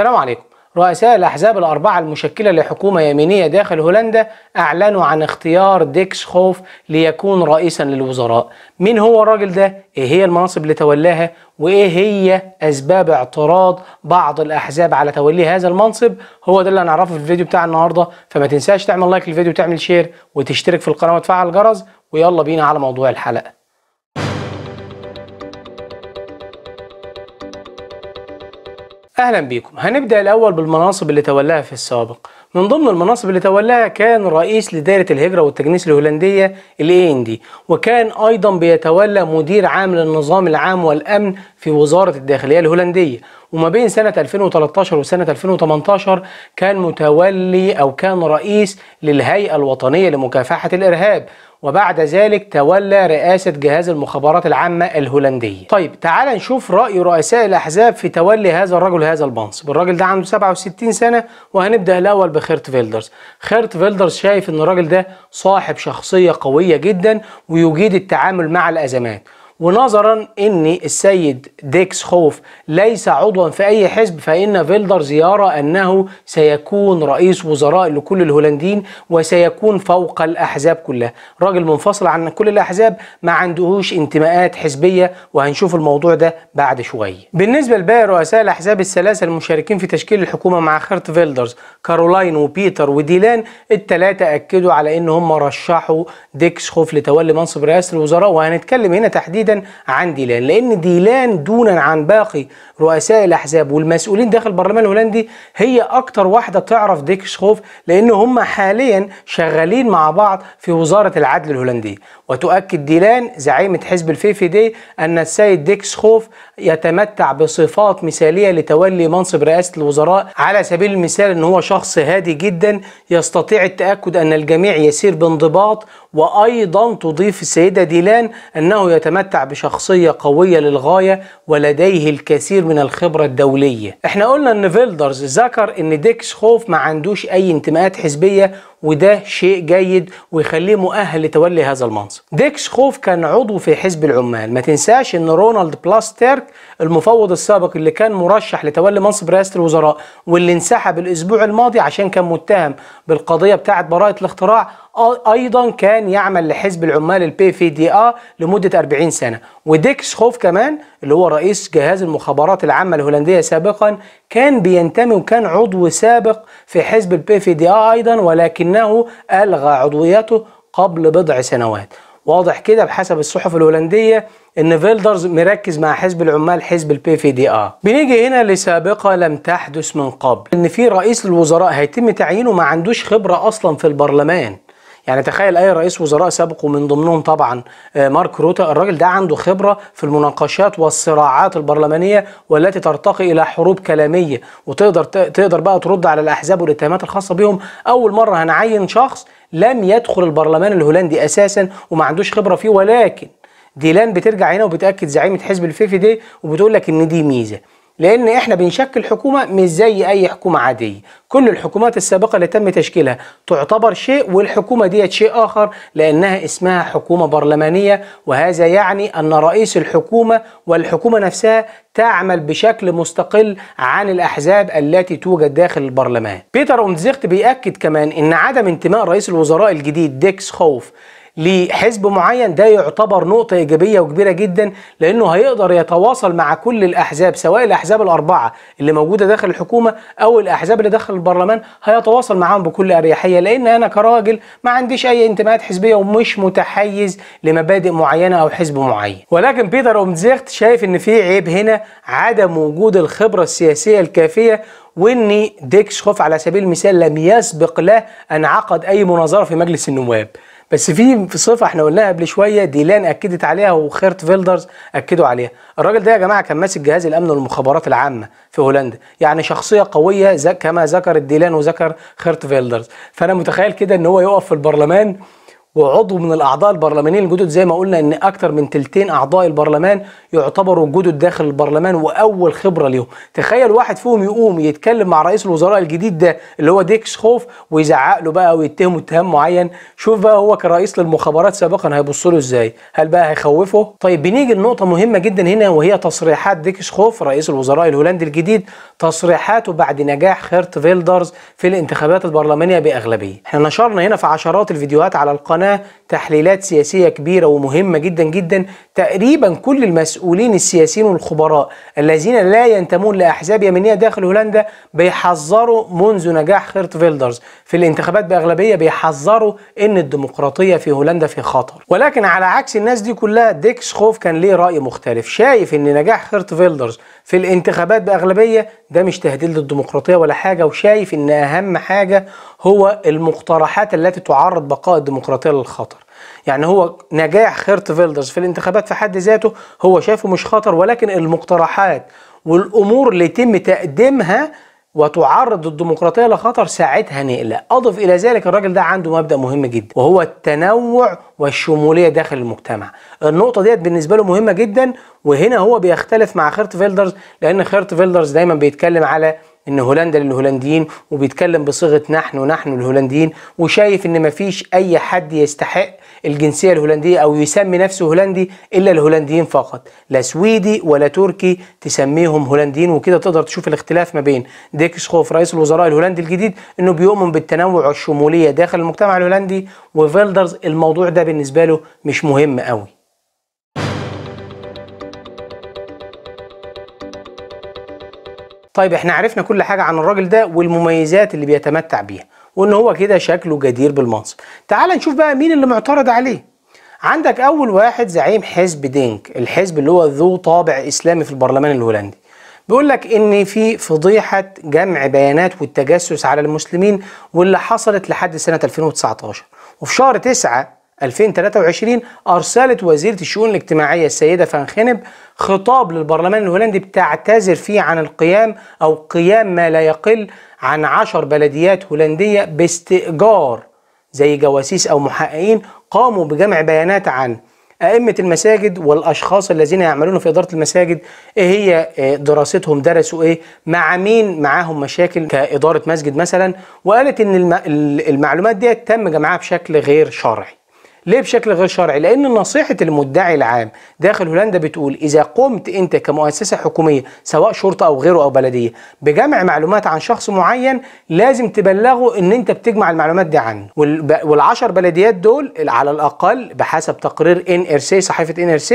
السلام عليكم رؤساء الأحزاب الأربعة المشكلة لحكومة يمينية داخل هولندا أعلنوا عن اختيار ديكس خوف ليكون رئيسا للوزراء مين هو الراجل ده؟ إيه هي المناصب اللي تولاها؟ وإيه هي أسباب اعتراض بعض الأحزاب على تولي هذا المنصب؟ هو ده اللي هنعرفه في الفيديو بتاع النهاردة فما تنساش تعمل لايك للفيديو وتعمل شير وتشترك في القناة وتفعل الجرس ويلا بينا على موضوع الحلقة اهلا بيكم هنبدا الاول بالمناصب اللي تولاها في السابق من ضمن المناصب اللي تولاها كان رئيس لدائرة الهجرة والتجنيس الهولندية الاي ان دي وكان ايضا بيتولى مدير عام للنظام العام والامن في وزارة الداخلية الهولندية وما بين سنة 2013 وسنة 2018 كان متولي أو كان رئيس للهيئة الوطنية لمكافحة الإرهاب وبعد ذلك تولى رئاسة جهاز المخابرات العامة الهولندية طيب تعال نشوف رأي رؤساء الأحزاب في تولي هذا الرجل هذا المنصب الراجل ده عنده 67 سنة وهنبدأ الأول بخيرت فيلدرز خيرت فيلدرز شايف أن الراجل ده صاحب شخصية قوية جدا ويجيد التعامل مع الأزمات ونظرا ان السيد ديكس خوف ليس عضوا في اي حزب فان فيلدرز يرى انه سيكون رئيس وزراء لكل الهولنديين وسيكون فوق الاحزاب كلها راجل منفصل عن كل الاحزاب ما عندهوش انتماءات حزبيه وهنشوف الموضوع ده بعد شويه بالنسبه لباقي رؤساء الاحزاب الثلاثه المشاركين في تشكيل الحكومه مع خيرت فيلدرز كارولاين وبيتر وديلان الثلاثه اكدوا على ان هم رشحوا ديكس خوف لتولي منصب رئاسه الوزراء وهنتكلم هنا تحديدا بعيدا عن ديلان لأن ديلان دونا عن باقي رؤساء الأحزاب والمسؤولين داخل البرلمان الهولندي هي أكتر واحدة تعرف ديك شخوف لأن هم حاليا شغالين مع بعض في وزارة العدل الهولندية وتؤكد ديلان زعيمة حزب الفيفي دي أن السيد ديك شخوف يتمتع بصفات مثالية لتولي منصب رئاسة الوزراء على سبيل المثال أن هو شخص هادي جدا يستطيع التأكد أن الجميع يسير بانضباط وأيضا تضيف السيدة ديلان أنه يتمتع بشخصية قوية للغاية ولديه الكثير من الخبرة الدولية احنا قلنا ان فيلدرز ذكر ان ديكس خوف ما عندوش اي انتماءات حزبية وده شيء جيد ويخليه مؤهل لتولي هذا المنصب ديكس خوف كان عضو في حزب العمال ما تنساش ان رونالد بلاستيرك المفوض السابق اللي كان مرشح لتولي منصب رئاسة الوزراء واللي انسحب الاسبوع الماضي عشان كان متهم بالقضية بتاعه براءة الاختراع ايضا كان يعمل لحزب العمال البي في دي اه لمده 40 سنه وديكس خوف كمان اللي هو رئيس جهاز المخابرات العامه الهولنديه سابقا كان بينتمي وكان عضو سابق في حزب البي في دي اه ايضا ولكنه الغى عضويته قبل بضع سنوات واضح كده بحسب الصحف الهولنديه ان فيلدرز مركز مع حزب العمال حزب البي في دي اه بنيجي هنا لسابقه لم تحدث من قبل ان في رئيس للوزراء هيتم تعيينه ما عندوش خبره اصلا في البرلمان يعني تخيل اي رئيس وزراء سابق ومن ضمنهم طبعا آه، مارك روتا الراجل ده عنده خبره في المناقشات والصراعات البرلمانيه والتي ترتقي الى حروب كلاميه وتقدر تقدر بقى ترد على الاحزاب والاتهامات الخاصه بهم اول مره هنعين شخص لم يدخل البرلمان الهولندي اساسا وما عندوش خبره فيه ولكن ديلان بترجع هنا وبتاكد زعيمه حزب الفيفي دي وبتقول لك ان دي ميزه لان احنا بنشكل حكومه مش زي اي حكومه عاديه كل الحكومات السابقه اللي تم تشكيلها تعتبر شيء والحكومه ديت شيء اخر لانها اسمها حكومه برلمانيه وهذا يعني ان رئيس الحكومه والحكومه نفسها تعمل بشكل مستقل عن الاحزاب التي توجد داخل البرلمان بيتر اومتزيغت بيأكد كمان ان عدم انتماء رئيس الوزراء الجديد ديكس خوف لحزب معين ده يعتبر نقطة إيجابية وكبيرة جدا لأنه هيقدر يتواصل مع كل الأحزاب سواء الأحزاب الأربعة اللي موجودة داخل الحكومة أو الأحزاب اللي داخل البرلمان هيتواصل معاهم بكل أريحية لأن أنا كراجل ما عنديش أي انتماءات حزبية ومش متحيز لمبادئ معينة أو حزب معين ولكن بيتر أومزيخت شايف إن في عيب هنا عدم وجود الخبرة السياسية الكافية وإن ديكس خوف على سبيل المثال لم يسبق له أن عقد أي مناظرة في مجلس النواب بس في صفه احنا قلناها قبل شويه ديلان اكدت عليها وخيرت فيلدرز اكدوا عليها الراجل ده يا جماعه كان ماسك جهاز الامن والمخابرات العامه في هولندا يعني شخصيه قويه زي كما ذكر ديلان وذكر خيرت فيلدرز فانا متخيل كده ان هو يقف في البرلمان وعضو من الاعضاء البرلمانيين الجدد زي ما قلنا ان اكتر من تلتين اعضاء البرلمان يعتبروا جدد داخل البرلمان واول خبره ليهم تخيل واحد فيهم يقوم يتكلم مع رئيس الوزراء الجديد ده اللي هو ديكس خوف ويزعق له بقى ويتهمه اتهام معين شوف بقى هو كرئيس للمخابرات سابقا هيبص له ازاي هل بقى هيخوفه طيب بنيجي لنقطه مهمه جدا هنا وهي تصريحات ديكس خوف رئيس الوزراء الهولندي الجديد تصريحاته بعد نجاح خيرت فيلدرز في الانتخابات البرلمانيه باغلبيه احنا نشرنا هنا في عشرات الفيديوهات على القناه قناة تحليلات سياسية كبيرة ومهمة جدا جدا تقريبا كل المسؤولين السياسيين والخبراء الذين لا ينتمون لأحزاب يمينية داخل هولندا بيحذروا منذ نجاح خيرت فيلدرز في الانتخابات بأغلبية بيحذروا إن الديمقراطية في هولندا في خطر ولكن على عكس الناس دي كلها ديكس خوف كان ليه رأي مختلف شايف إن نجاح خيرت فيلدرز في الانتخابات باغلبيه ده مش تهديد للديمقراطيه ولا حاجه وشايف ان اهم حاجه هو المقترحات التي تعرض بقاء الديمقراطيه للخطر يعني هو نجاح خيرت فيلدرز في الانتخابات في حد ذاته هو شايفه مش خطر ولكن المقترحات والامور اللي يتم تقديمها وتعرض الديمقراطية لخطر ساعتها نقلق أضف إلى ذلك الراجل ده عنده مبدأ مهم جدا وهو التنوع والشمولية داخل المجتمع النقطة ديت بالنسبة له مهمة جدا وهنا هو بيختلف مع خيرت فيلدرز لأن خيرت فيلدرز دايما بيتكلم على ان هولندا للهولنديين وبيتكلم بصيغه نحن نحن الهولنديين وشايف ان مفيش اي حد يستحق الجنسيه الهولنديه او يسمي نفسه هولندي الا الهولنديين فقط لا سويدي ولا تركي تسميهم هولنديين وكده تقدر تشوف الاختلاف ما بين ديكس خوف رئيس الوزراء الهولندي الجديد انه بيؤمن بالتنوع والشموليه داخل المجتمع الهولندي وفيلدرز الموضوع ده بالنسبه له مش مهم قوي طيب احنا عرفنا كل حاجة عن الراجل ده والمميزات اللي بيتمتع بيها وان هو كده شكله جدير بالمنصب تعال نشوف بقى مين اللي معترض عليه عندك اول واحد زعيم حزب دينك الحزب اللي هو ذو طابع اسلامي في البرلمان الهولندي بيقول لك ان في فضيحه جمع بيانات والتجسس على المسلمين واللي حصلت لحد سنه 2019 وفي شهر 9 2023 أرسلت وزيرة الشؤون الاجتماعية السيدة فانخنب خطاب للبرلمان الهولندي بتعتذر فيه عن القيام أو قيام ما لا يقل عن عشر بلديات هولندية باستئجار زي جواسيس أو محققين قاموا بجمع بيانات عن أئمة المساجد والأشخاص الذين يعملون في إدارة المساجد إيه هي آه، دراستهم درسوا إيه مع مين معاهم مشاكل كإدارة مسجد مثلا وقالت إن المعلومات دي تم جمعها بشكل غير شرعي ليه بشكل غير شرعي؟ لأن نصيحة المدعي العام داخل هولندا بتقول إذا قمت أنت كمؤسسة حكومية سواء شرطة أو غيره أو بلدية بجمع معلومات عن شخص معين لازم تبلغه إن أنت بتجمع المعلومات دي عنه والعشر بلديات دول على الأقل بحسب تقرير NRC صحيفة NRC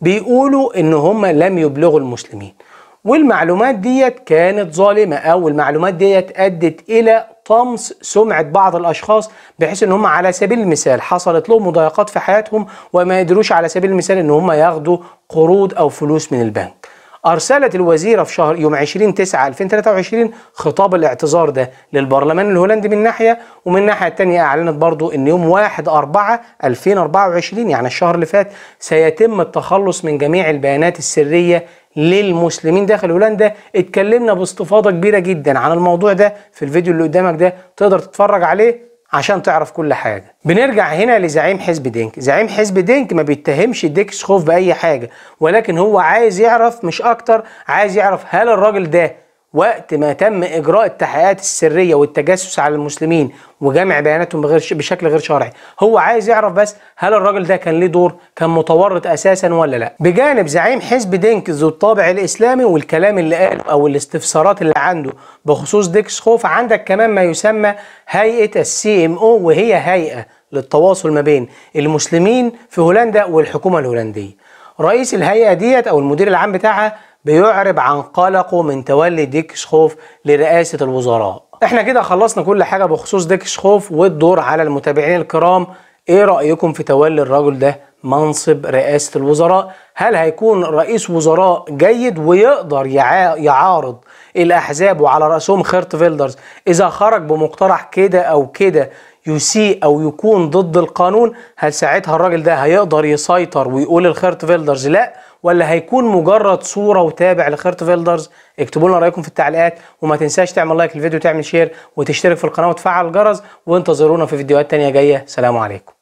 بيقولوا إن هم لم يبلغوا المسلمين والمعلومات ديت كانت ظالمة أو المعلومات ديت أدت إلى طمس سمعه بعض الاشخاص بحيث ان هم على سبيل المثال حصلت لهم مضايقات في حياتهم وما يدروش على سبيل المثال ان هم ياخدوا قروض او فلوس من البنك أرسلت الوزيرة في شهر يوم 20 9 2023 خطاب الاعتذار ده للبرلمان الهولندي من ناحية ومن الناحية الثانية أعلنت برضو أن يوم 1 4 2024 يعني الشهر اللي فات سيتم التخلص من جميع البيانات السرية للمسلمين داخل هولندا اتكلمنا باستفاضه كبيره جدا عن الموضوع ده في الفيديو اللي قدامك ده تقدر تتفرج عليه عشان تعرف كل حاجة بنرجع هنا لزعيم حزب دينك زعيم حزب دينك ما بيتهمش ديكس خوف بأي حاجة ولكن هو عايز يعرف مش أكتر عايز يعرف هل الراجل ده وقت ما تم اجراء التحقيقات السريه والتجسس على المسلمين وجمع بياناتهم بغير بشكل غير شرعي هو عايز يعرف بس هل الراجل ده كان ليه دور كان متورط اساسا ولا لا بجانب زعيم حزب دينك ذو الطابع الاسلامي والكلام اللي قاله او الاستفسارات اللي عنده بخصوص ديكس خوف عندك كمان ما يسمى هيئه السي ام او وهي هيئه للتواصل ما بين المسلمين في هولندا والحكومه الهولنديه رئيس الهيئه ديت او المدير العام بتاعها بيعرب عن قلقه من تولي ديك شخوف لرئاسة الوزراء احنا كده خلصنا كل حاجة بخصوص ديك شخوف والدور على المتابعين الكرام ايه رأيكم في تولي الرجل ده منصب رئاسة الوزراء هل هيكون رئيس وزراء جيد ويقدر يعارض الأحزاب وعلى رأسهم خيرت فيلدرز إذا خرج بمقترح كده أو كده يسيء أو يكون ضد القانون هل ساعتها الراجل ده هيقدر يسيطر ويقول الخيرت فيلدرز لأ ولا هيكون مجرد صوره وتابع لخيرت فيلدرز اكتبوا لنا رايكم في التعليقات وما تنساش تعمل لايك للفيديو وتعمل شير وتشترك في القناه وتفعل الجرس وانتظرونا في فيديوهات تانية جايه سلام عليكم